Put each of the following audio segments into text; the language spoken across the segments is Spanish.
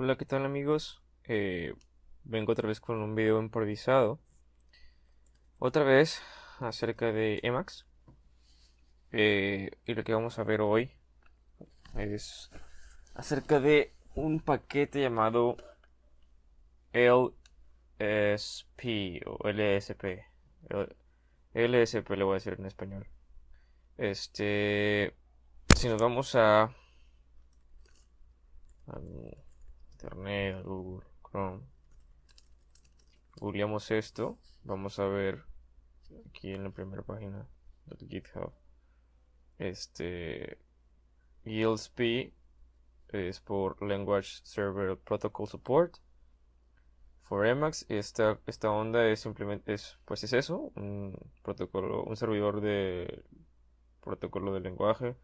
Hola, ¿qué tal amigos? Eh, vengo otra vez con un video improvisado. Otra vez acerca de Emacs. Eh, y lo que vamos a ver hoy es acerca de un paquete llamado LSP o LSP. LSP le voy a decir en español. Este, si nos vamos a Internet, Google, Chrome. Googleamos esto. Vamos a ver aquí en la primera página de GitHub. Este. ELSP es por Language Server Protocol Support. For Emacs, esta, esta onda es simplemente, es, pues es eso, un protocolo, un servidor de protocolo de lenguaje.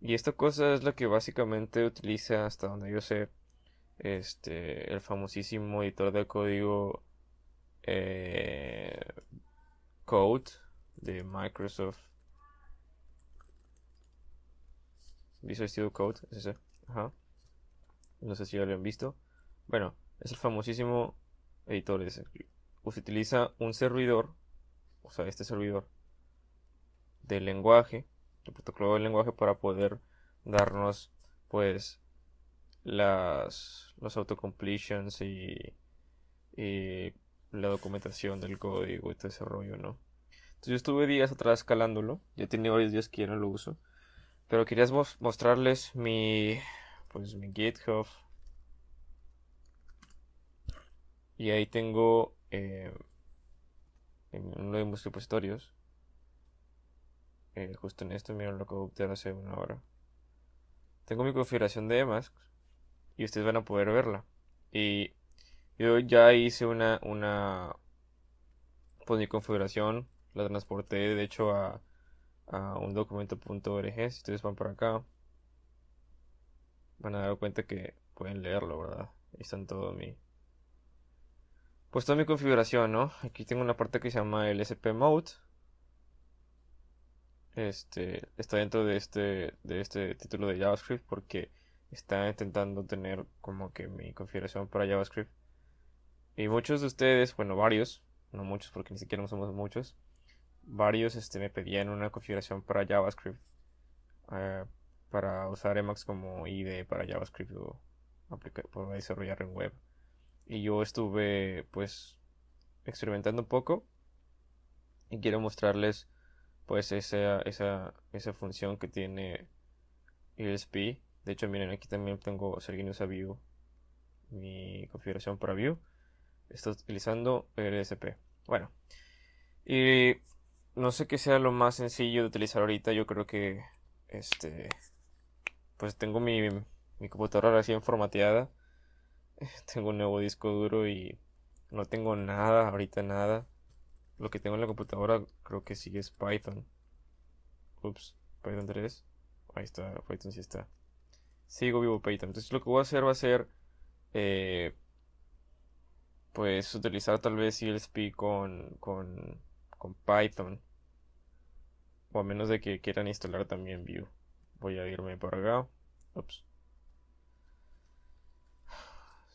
Y esta cosa es la que básicamente utiliza, hasta donde yo sé, este, el famosísimo editor de código eh, Code de Microsoft. Visual Studio Code, No sé si ya lo han visto. Bueno, es el famosísimo editor utiliza un servidor, o sea, este servidor del lenguaje, el protocolo del lenguaje para poder darnos, pues, las, autocompletions y, la documentación del código y todo ese rollo, ¿no? Entonces yo estuve días atrás escalándolo ya tenía varios días que ya no lo uso, pero quería mostrarles pues, mi, GitHub. Y ahí tengo eh, en uno de mis repositorios, eh, justo en esto, miren lo que de hace una hora. Tengo mi configuración de Emacs y ustedes van a poder verla. Y yo ya hice una, una, pues mi configuración, la transporté de hecho a, a un documento.org, si ustedes van para acá, van a dar cuenta que pueden leerlo, ¿verdad? Ahí están todo mi... Pues toda mi configuración, ¿no? Aquí tengo una parte que se llama el SP Mode. Este, está dentro de este, de este título de JavaScript porque está intentando tener como que mi configuración para JavaScript. Y muchos de ustedes, bueno, varios, no muchos porque ni siquiera somos muchos, varios este, me pedían una configuración para JavaScript, eh, para usar Emacs como IDE para JavaScript o para desarrollar en web. Y yo estuve pues experimentando un poco y quiero mostrarles pues esa, esa, esa función que tiene ESP de hecho, miren, aquí también tengo, si alguien usa mi configuración para View. está utilizando RSP. Bueno, y no sé qué sea lo más sencillo de utilizar ahorita. Yo creo que, este, pues tengo mi, mi computadora recién formateada. Tengo un nuevo disco duro y no tengo nada, ahorita nada. Lo que tengo en la computadora creo que sigue es Python. Ups, Python 3. Ahí está, Python sí está sigo vivo Python, Entonces lo que voy a hacer va a ser, eh, pues utilizar tal vez ESP con, con, con Python. O a menos de que quieran instalar también Vue. Voy a irme por acá. Ups.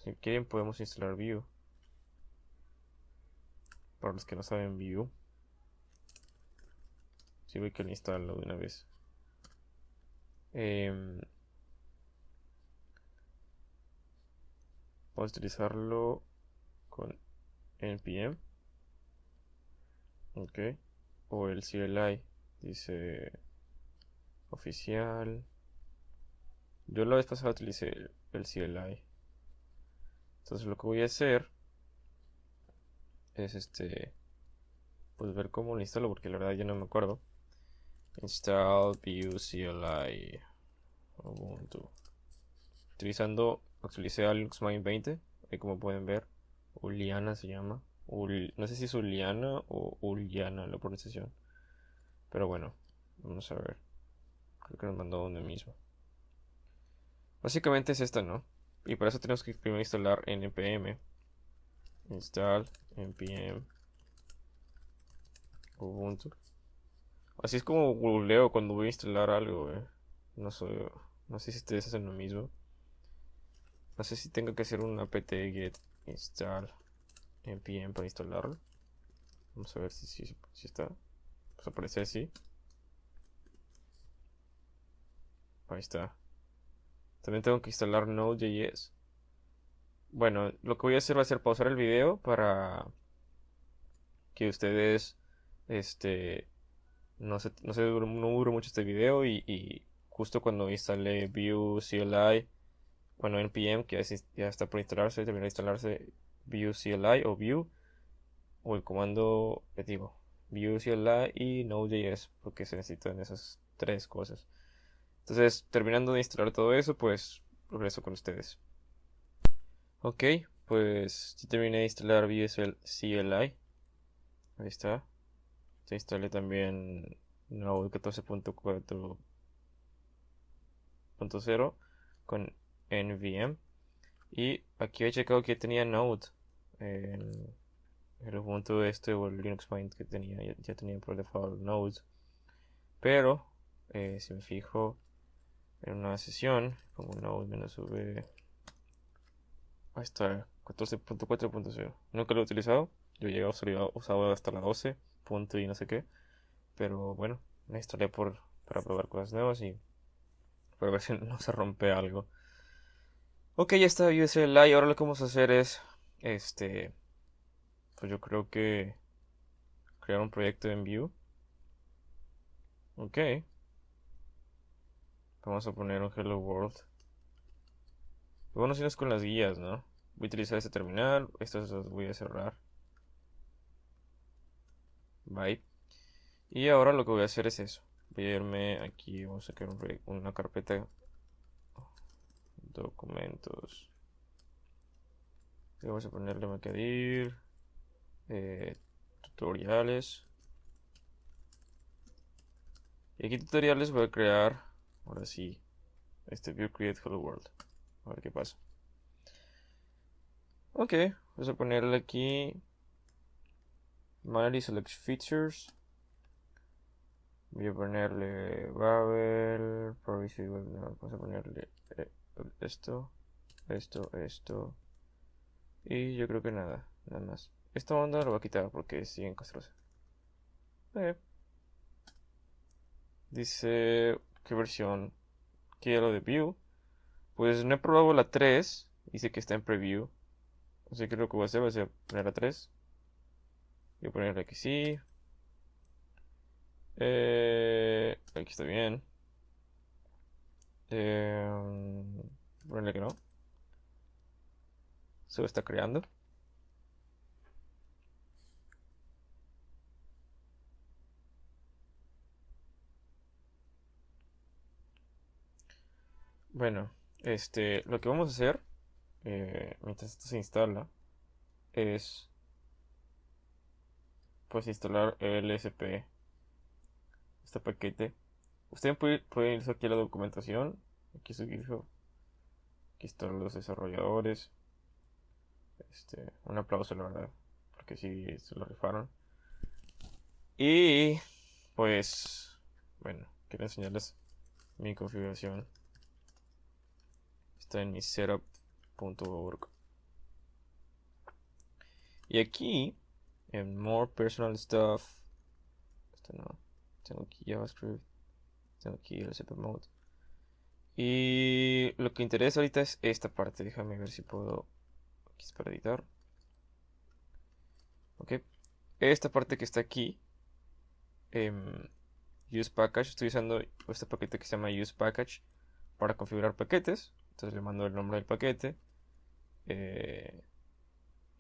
Si quieren podemos instalar Vue. Para los que no saben Vue. Si voy que lo instalo de una vez. Eh, utilizarlo con npm. Ok. O el CLI. Dice oficial. Yo la vez pasada utilicé el, CLI. Entonces lo que voy a hacer es este. Pues ver cómo lo instalo porque la verdad ya no me acuerdo. Install view CLI Ubuntu. Utilizando actualicé al 20, Y como pueden ver, Uliana se llama. no sé si es Uliana o Uliana la pronunciación. Pero bueno, vamos a ver. Creo que nos mandó donde mismo. Básicamente es esta, ¿no? Y para eso tenemos que primero instalar npm. Install npm Ubuntu. Así es como googleo cuando voy a instalar algo, eh. No, soy, no sé si ustedes hacen lo mismo. No sé si tengo que hacer un apt get install npm para instalarlo. Vamos a ver si, está. Pues aparece así. Ahí está. También tengo que instalar Node.js. Bueno, lo que voy a hacer va a ser pausar el video para que ustedes este no se, no se no dure mucho este video y, justo cuando instale Vue CLI bueno, npm que ya está por instalarse, terminó de instalarse ViewCLI CLI o view o el comando, les digo, view CLI y Node.js porque se necesitan esas tres cosas. Entonces, terminando de instalar todo eso, pues regreso con ustedes. Ok, pues ya terminé de instalar view CLI. Ahí está. Se instalé también Node 14.4.0 con VM Y aquí he checado que tenía Node en el Ubuntu este o el Linux Mint que tenía, ya, tenía por default Node. Pero eh, si me fijo en una sesión, Como Node v Ahí hasta 14.4.0. Nunca lo he utilizado, yo he usado hasta la 12. Punto y no sé qué. Pero bueno, me instalé por, para probar cosas nuevas y para ver si no se rompe algo. Ok, ya está USLI. Ahora lo que vamos a hacer es. Este. Pues yo creo que. Crear un proyecto en View. Ok. Vamos a poner un Hello World. si bueno es con las guías, ¿no? Voy a utilizar este terminal. Estos los voy a cerrar. Bye. Y ahora lo que voy a hacer es eso. Voy a irme aquí. Vamos a crear una carpeta documentos. Y vamos a ponerle mkdir eh, tutoriales. Y aquí tutoriales voy a crear, ahora sí, este View Create Hello World. A ver qué pasa. Ok, vamos a ponerle aquí Manually Select Features. Voy a ponerle Babel, vamos a ponerle eh, esto, esto, esto. Y yo creo que nada, nada más. Esta onda lo va a quitar porque sigue bien eh. Dice, ¿qué versión quiero de View? Pues no he probado la 3. Dice que está en preview. Así que lo que voy a hacer va a ser poner la 3. Voy a aquí sí. Eh, aquí está bien. Eh, em, Se está creando. Bueno, este, lo que vamos a hacer eh, mientras esto se instala es pues instalar el SP e, este paquete Ustedes pueden, irse aquí a la documentación. Aquí su GitHub. Aquí están los desarrolladores. Este, un aplauso, la verdad. Porque sí se lo rifaron. Y pues, bueno, quiero enseñarles mi configuración. Está en mi setup.org. Y aquí, en More Personal Stuff. Esto no. Tengo aquí JavaScript. Tengo aquí el setup mode. Y lo que interesa ahorita es esta parte. Déjame ver si puedo. Aquí es para editar. Ok. Esta parte que está aquí. Em, use package. Estoy usando este paquete que se llama use package para configurar paquetes. Entonces le mando el nombre del paquete. Eh,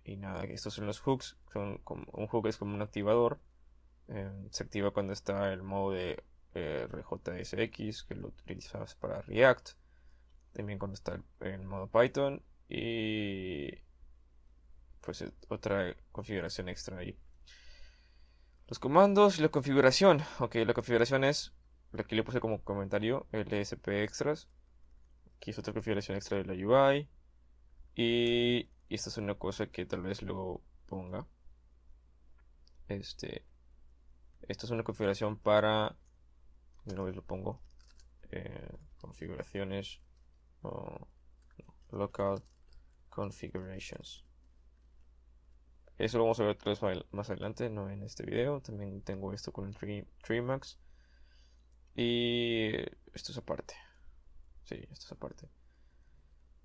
y nada, estos son los hooks. Son como, un hook es como un activador. Em, se activa cuando está el modo de eh, RJSX, que lo utilizas para React, también cuando está en modo Python y pues eh, otra configuración extra ahí. Los comandos y la configuración. Ok, la configuración es, aquí le puse como comentario, LSP extras. Aquí es otra configuración extra de la UI. Y, esta es una cosa que tal vez luego ponga. Este, esta es una configuración para y una vez lo pongo. Eh, configuraciones o local configurations. Eso lo vamos a ver más adelante, no en este video. También tengo esto con el max Y esto es aparte. Sí, esto es aparte.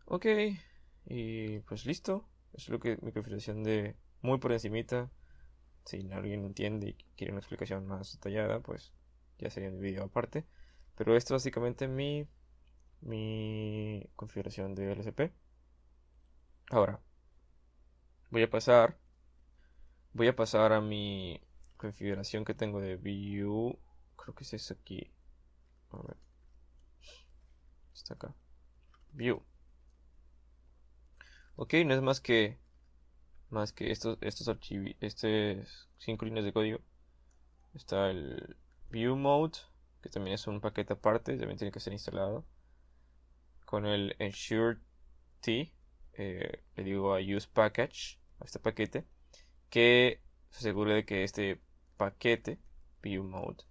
Ok. Y pues listo. es lo que mi configuración de muy por encimita. Si alguien entiende y quiere una explicación más detallada, pues ya sería un video aparte. Pero esto es básicamente mi, mi configuración de LCP. Ahora, voy a pasar, voy a pasar a mi configuración que tengo de view. Creo que es aquí. A Está acá. View. Ok, no es más que más que estos estos archivos, estas cinco líneas de código. Está el View Mode, que también es un paquete aparte, también tiene que ser instalado. Con el Ensure T, eh, le digo a Use Package, a este paquete, que se asegure de que este paquete, View Mode,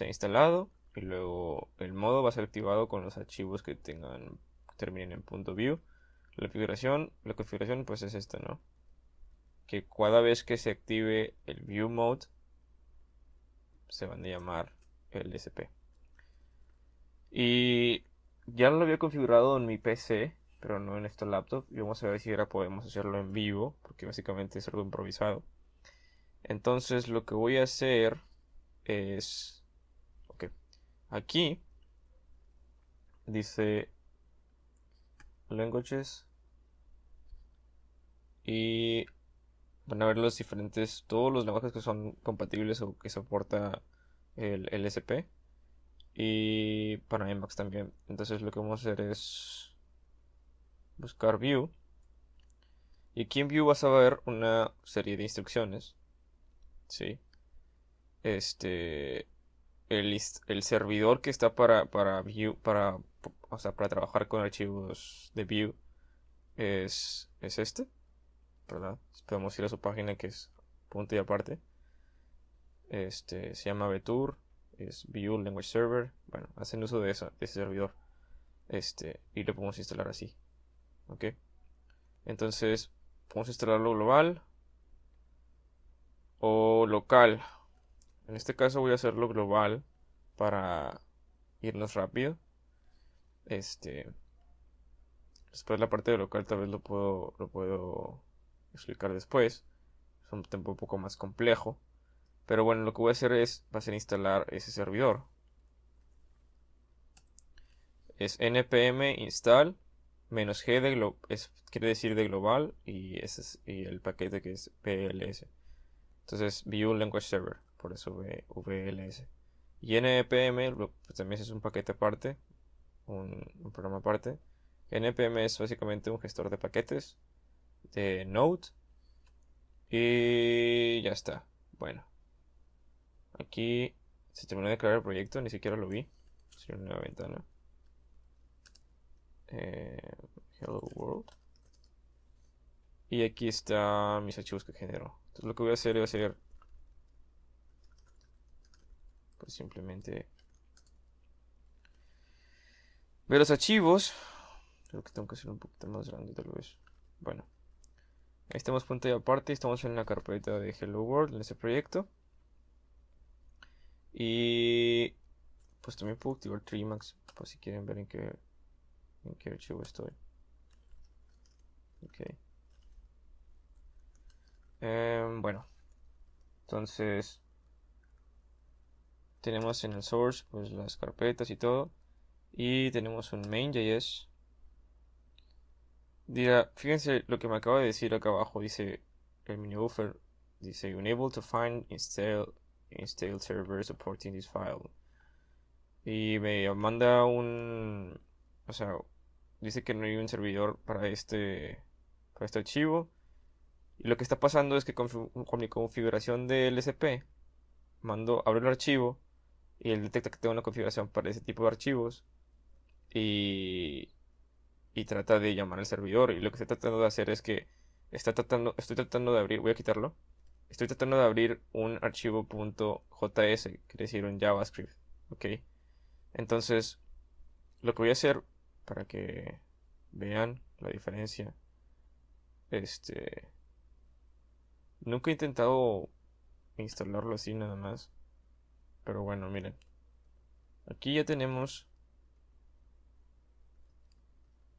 ha instalado. Y luego el modo va a ser activado con los archivos que tengan terminen en punto .view. La configuración, la configuración pues es esta, ¿no? Que cada vez que se active el View Mode se van a llamar el LSP. Y ya lo había configurado en mi PC, pero no en este laptop. Y vamos a ver si ahora podemos hacerlo en vivo, porque básicamente es algo improvisado. Entonces lo que voy a hacer es... Ok. Aquí dice languages y van a ver los diferentes, todos los lenguajes que son compatibles o que soporta el LSP y para Emacs también. Entonces lo que vamos a hacer es buscar View y aquí en View vas a ver una serie de instrucciones, sí. Este el, el servidor que está para para View para o para trabajar con archivos de View es es este Podemos ir a su página que es punto y aparte. Este, se llama vtour es View Language Server. Bueno, hacen uso de, ese servidor. Este, y lo podemos instalar así. ¿Ok? Entonces, podemos instalarlo global o local. En este caso voy a hacerlo global para irnos rápido. Este, después la parte de local tal vez lo puedo, lo puedo explicar después. Es un tiempo un poco más complejo. Pero bueno, lo que voy a hacer es, va a ser instalar ese servidor. Es npm install menos g de es, quiere decir de global y ese es el paquete que es vls, Entonces, view language server, por eso vls. Y npm pues también es un paquete aparte, un programa aparte. npm es básicamente un gestor de paquetes de Node. Y ya está. Bueno. Aquí se terminó de crear el proyecto, ni siquiera lo vi. sería una nueva ventana. Eh, hello world. Y aquí están mis archivos que generó Entonces lo que voy a hacer es Pues simplemente... Ver los archivos. Creo que tengo que hacer un poquito más grande tal vez. Bueno estamos punto y aparte, estamos en la carpeta de Hello World, en ese proyecto. Y pues también puedo activar Trimax, por si quieren ver en qué, en qué archivo estoy. Ok. Em, bueno, entonces tenemos en el source pues las carpetas y todo. Y tenemos un main.js fíjense lo que me acaba de decir acá abajo, dice el mini buffer, dice unable to find install, install server supporting this file. Y me manda un, o sea, dice que no hay un servidor para este, este archivo. Y lo que está pasando es que con, mi configuración de LSP, mando, abro el archivo y él detecta que tengo una configuración para ese tipo de archivos. Y y trata de llamar al servidor. Y lo que está tratando de hacer es que está tratando, estoy tratando de abrir, voy a quitarlo. Estoy tratando de abrir un archivo .js, quiere decir un JavaScript, ¿ok? Entonces, lo que voy a hacer para que vean la diferencia, este, nunca he intentado instalarlo así nada más, pero bueno, miren, aquí ya tenemos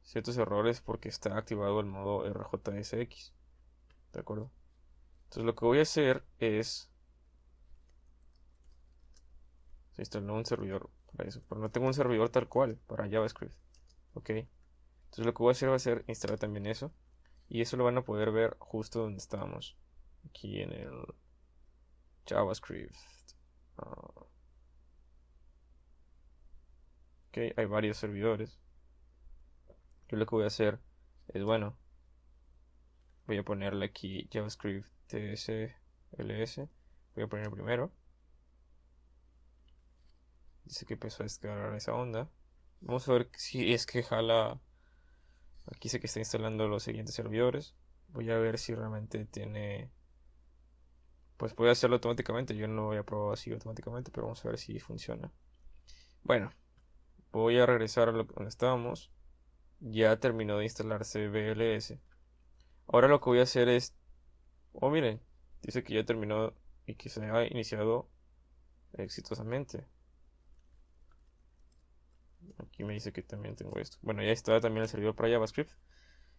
ciertos errores porque está activado el modo RJSX. ¿De acuerdo? Entonces lo que voy a hacer es... Se instaló un servidor para eso. Pero no tengo un servidor tal cual para JavaScript. ¿Ok? Entonces lo que voy a hacer va a ser instalar también eso. Y eso lo van a poder ver justo donde estamos. Aquí en el JavaScript. Ah, ok, hay varios servidores yo lo que voy a hacer es, bueno, voy a ponerle aquí JavaScript TSLS, voy a poner primero. Dice que empezó a descargar esa onda. Vamos a ver si es que jala. Aquí sé que está instalando los siguientes servidores. Voy a ver si realmente tiene. Pues puede hacerlo automáticamente. Yo no lo voy a así automáticamente, pero vamos a ver si funciona. Bueno, voy a regresar a donde estábamos ya terminó de instalarse BLS. Ahora lo que voy a hacer es... Oh, miren, dice que ya terminó y que se ha iniciado exitosamente. Aquí me dice que también tengo esto. Bueno, ya está también el servidor para JavaScript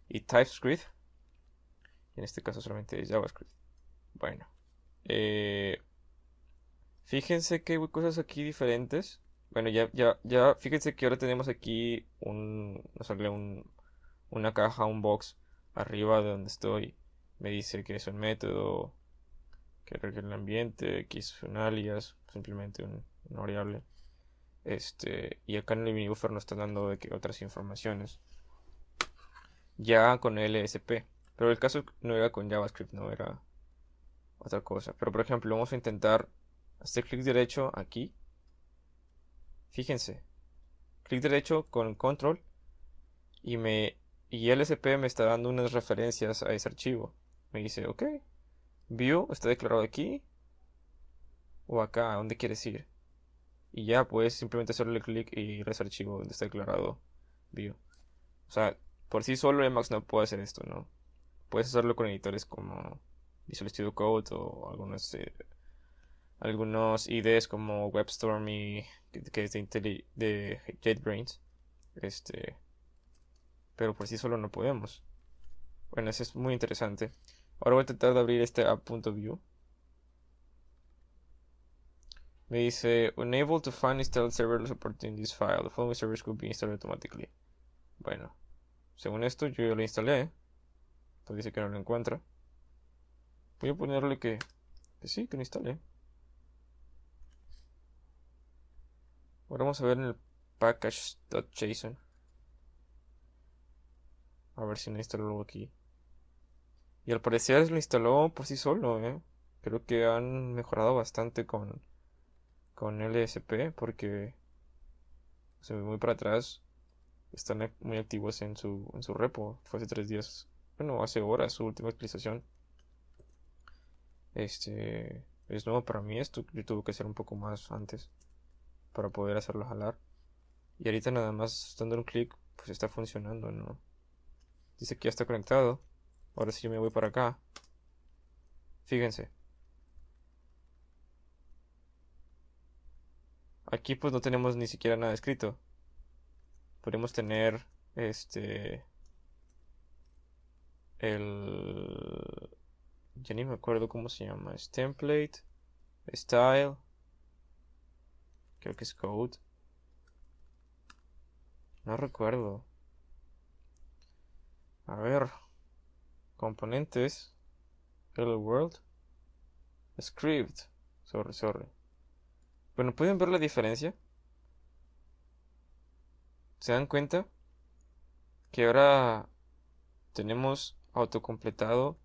y TypeScript. En este caso solamente es JavaScript. Bueno. Eh, fíjense que hay cosas aquí diferentes. Bueno, ya, ya, ya, fíjense que ahora tenemos aquí un, sale un, una caja, un box arriba de donde estoy. Me dice que es un método, que requiere el ambiente, que es un alias, simplemente un, una variable. Este, y acá en el minibuffer nos está dando de que otras informaciones. Ya con LSP. Pero el caso no era con JavaScript, no era otra cosa. Pero por ejemplo, vamos a intentar hacer clic derecho aquí Fíjense. Clic derecho con control y me y LSP me está dando unas referencias a ese archivo. Me dice, ok, view está declarado aquí o acá, ¿dónde quieres ir? Y ya puedes simplemente hacerle clic y ir a ese archivo donde está declarado view. O sea, por sí solo Emacs no puede hacer esto, ¿no? Puedes hacerlo con editores como Visual Studio Code o algunos eh, algunos IDs como WebStorm y que es de, de, JetBrains. Este, pero por pues sí solo no podemos. Bueno, eso es muy interesante. Ahora voy a tratar de abrir este app.view. Me dice, unable to find installed server Supporting this file. The following servers could be installed automatically. Bueno, según esto yo lo instalé. Pero dice que no lo encuentra. Voy a ponerle que, que sí, que lo instalé. Ahora vamos a ver en el package.json. A ver si lo instaló aquí. Y al parecer lo instaló por sí solo, ¿eh? Creo que han mejorado bastante con, con LSP porque se ve muy para atrás. Están muy activos en su, en su repo. Fue hace tres días. Bueno, hace horas su última actualización. Este. Es nuevo para mí esto. Yo tuve que hacer un poco más antes para poder hacerlo jalar. Y ahorita nada más dando un clic, pues está funcionando, ¿no? Dice que ya está conectado. Ahora si yo me voy para acá. Fíjense. Aquí pues no tenemos ni siquiera nada escrito. Podemos tener este... El... Ya ni me acuerdo cómo se llama. Es template. Style. Creo que es Code. No recuerdo. A ver. Componentes. Hello World. Script. Sorry, sorry. Bueno, ¿pueden ver la diferencia? ¿Se dan cuenta? Que ahora tenemos autocompletado.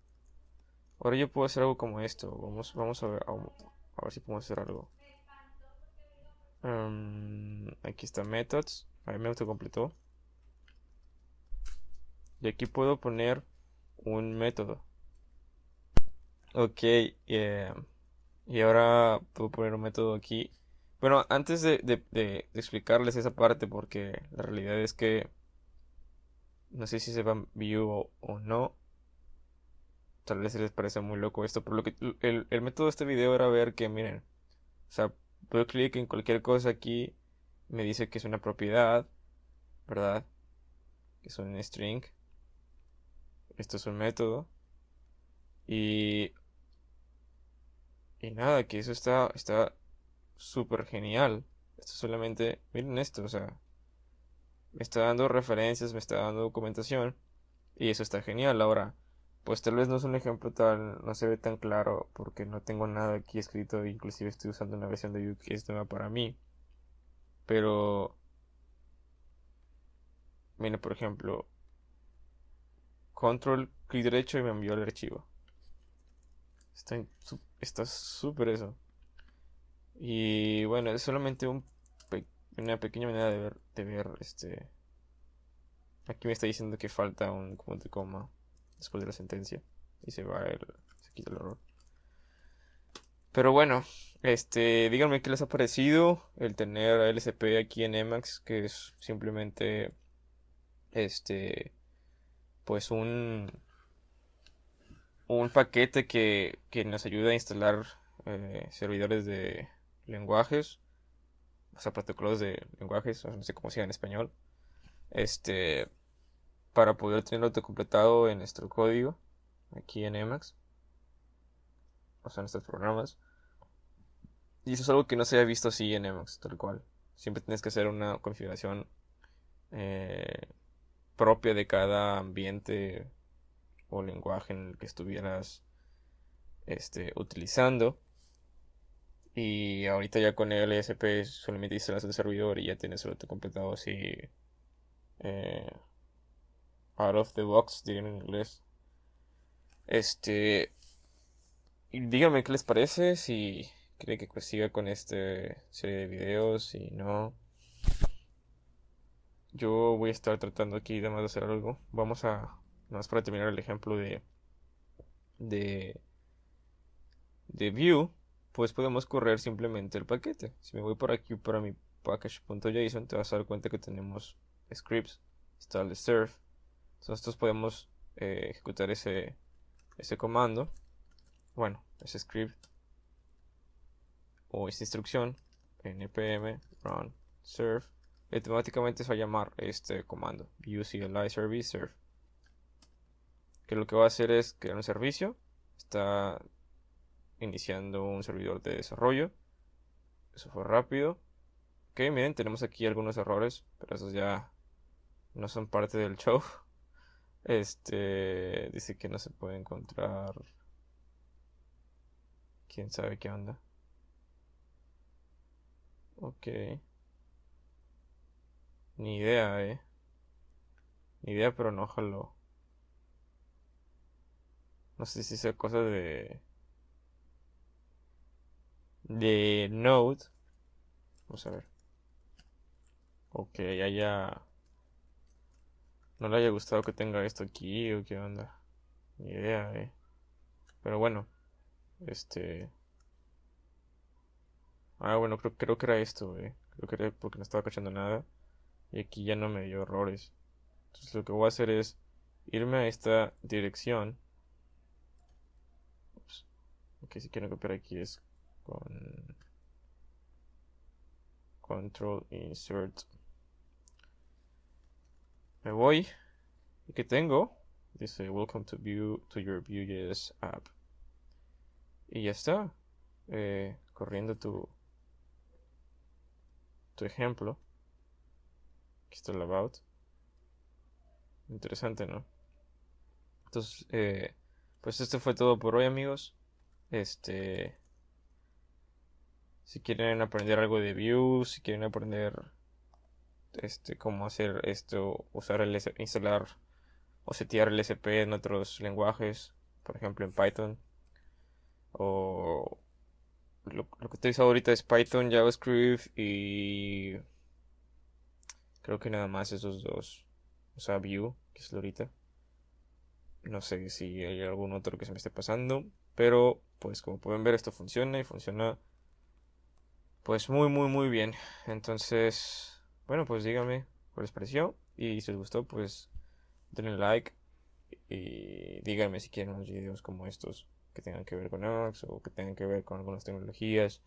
Ahora yo puedo hacer algo como esto. Vamos, vamos a ver, a ver si podemos hacer algo aquí está methods. Ahí me completó Y aquí puedo poner un método. Ok. Eh, y ahora puedo poner un método aquí. Bueno, antes de, explicarles esa parte, porque la realidad es que no sé si se van view o, o no. Tal vez se les parece muy loco esto, pero lo que el, el método de este video era ver que, miren, o sea, Puedo clic en cualquier cosa aquí, me dice que es una propiedad, ¿verdad? Que es un string. Esto es un método. Y. Y nada, que eso está. está súper genial. Esto solamente. Miren esto, o sea. Me está dando referencias, me está dando documentación. Y eso está genial. Ahora pues tal vez no es un ejemplo tal no se ve tan claro porque no tengo nada aquí escrito, inclusive estoy usando una versión de YouTube que es nueva para mí. Pero, mira, por ejemplo, control clic derecho y me envió el archivo. Está, está súper eso. Y bueno, es solamente una pequeña manera de ver, de ver este... Aquí me está diciendo que falta un punto de coma después de la sentencia y se va el, se quita el error. Pero bueno, este, díganme qué les ha parecido el tener LCP aquí en Emacs, que es simplemente este pues un un paquete que, que nos ayuda a instalar eh, servidores de lenguajes, o sea, protocolos de lenguajes, no sé cómo se llama en español. Este, para poder tenerlo completado en nuestro código aquí en Emacs o sea en estos programas y eso es algo que no se haya visto así en Emacs tal cual siempre tienes que hacer una configuración eh, propia de cada ambiente o lenguaje en el que estuvieras este, utilizando y ahorita ya con el ESP solamente instalas el servidor y ya tienes el completado así eh, out of the box, dirían en inglés. Este. Díganme qué les parece, si cree que pues siga con esta serie de videos, si no. Yo voy a estar tratando aquí además de hacer algo. Vamos a. nada Más para terminar el ejemplo de. De. De view. Pues podemos correr simplemente el paquete. Si me voy por aquí para mi package.json, te vas a dar cuenta que tenemos scripts. Está serve entonces podemos eh, ejecutar ese, comando. Bueno, ese script. O esta instrucción. npm run serve. Y automáticamente se va a llamar este comando. UCLI service serve. Que lo que va a hacer es crear un servicio. Está iniciando un servidor de desarrollo. Eso fue rápido. Ok, miren, tenemos aquí algunos errores, pero esos ya no son parte del show. Este dice que no se puede encontrar. Quién sabe qué onda. Ok. Ni idea, eh. Ni idea, pero no ojalá No sé si sea cosa de. de Node. Vamos a ver. Ok, ya no le haya gustado que tenga esto aquí o qué onda. Ni idea, eh. Pero bueno, este. Ah, bueno, creo, creo que era esto, eh. Creo que era porque no estaba cachando nada. Y aquí ya no me dio errores. Entonces lo que voy a hacer es irme a esta dirección. Ups. Ok, si quiero copiar aquí es con. Control Insert me voy. ¿Y que tengo? Dice, welcome to view to your Vue.js app. Y ya está. Eh, corriendo tu, tu ejemplo. Aquí está el about. Interesante, ¿no? Entonces, eh, pues esto fue todo por hoy, amigos. Este. Si quieren aprender algo de Vue, si quieren aprender este, cómo hacer esto, usar el, instalar o setear el SP en otros lenguajes, por ejemplo en Python. O lo, que estoy ahorita es Python, JavaScript y creo que nada más esos dos. O sea, Vue, que es lo ahorita. No sé si hay algún otro que se me esté pasando. Pero, pues como pueden ver, esto funciona y funciona pues muy, muy, muy bien. Entonces, bueno, pues díganme qué les pareció. Y si les gustó, pues denle like. Y díganme si quieren unos videos como estos que tengan que ver con aws o que tengan que ver con algunas tecnologías.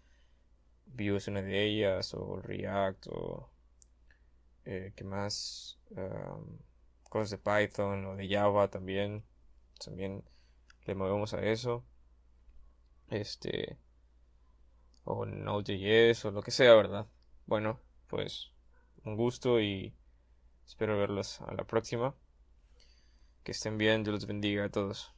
Views es una de ellas, o React, o eh, qué más, cosas de Python o de Java también. También le movemos a eso. Este, o Node.js o lo que sea, ¿verdad? Bueno, pues un gusto y espero verlos a la próxima. Que estén bien, Dios los bendiga a todos.